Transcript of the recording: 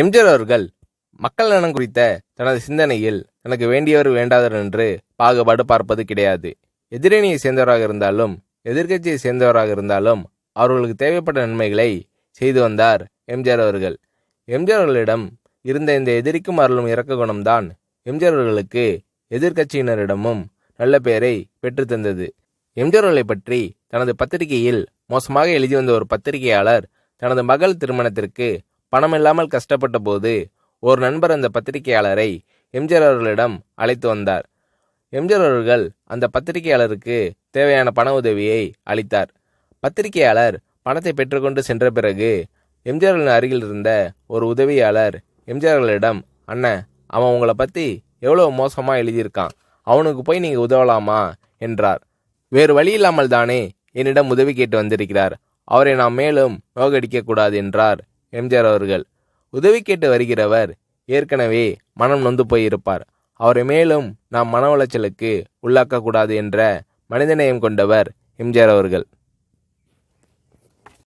எம்ஜிஆர் அவர்கள் மக்கள் நலன் குறித்த தனது சிந்தனையில் தனக்கு வேண்டியவர் வேண்டாதவர் என்று பாகுபாடு பார்ப்பது கிடையாது எதிரணியை சேர்ந்தவராக இருந்தாலும் எதிர்கட்சியை சேர்ந்தவராக இருந்தாலும் அவர்களுக்கு தேவைப்பட்ட நன்மைகளை செய்து வந்தார் எம்ஜிஆர் அவர்கள் எம்ஜிஆர் அவர்களிடம் இருந்த இந்த எதிரிக்கும் அருளும் இறக்க குணம்தான் எம்ஜிஆர் அவர்களுக்கு எதிர்கட்சியினரிடமும் நல்ல பெயரை பெற்றுத்தந்தது எம்ஜிஆர் அவர்களை பற்றி தனது பத்திரிகையில் மோசமாக எழுதி வந்த ஒரு பத்திரிகையாளர் தனது மகள் திருமணத்திற்கு பணம் இல்லாமல் கஷ்டப்பட்ட போது ஒரு நண்பர் அந்த பத்திரிகையாளரை எம்ஜிஆர் அவர்களிடம் அழைத்து வந்தார் எம்ஜிஆர் அவர்கள் அந்த பத்திரிகையாளருக்கு தேவையான பண உதவியை அளித்தார் பத்திரிகையாளர் பணத்தை பெற்றுக்கொண்டு சென்ற பிறகு எம்ஜிஆர்களின் அருகில் இருந்த ஒரு உதவியாளர் எம்ஜிஆர்களிடம் அண்ணன் அவன் உங்களை பற்றி எவ்வளோ மோசமாக எழுதியிருக்கான் அவனுக்கு போய் நீங்கள் உதவலாமா என்றார் வேறு வழி இல்லாமல் தானே என்னிடம் உதவி கேட்டு வந்திருக்கிறார் அவரை நாம் மேலும் நோகடிக்கக்கூடாது என்றார் எம்ஜிஆர் அவர்கள் உதவி கேட்டு வருகிறவர் ஏற்கனவே மனம் நொந்து போயிருப்பார் அவரை மேலும் நாம் மன உளைச்சலுக்கு உள்ளாக்கக்கூடாது என்ற மனிதநேயம் கொண்டவர் எம்ஜிஆர் அவர்கள்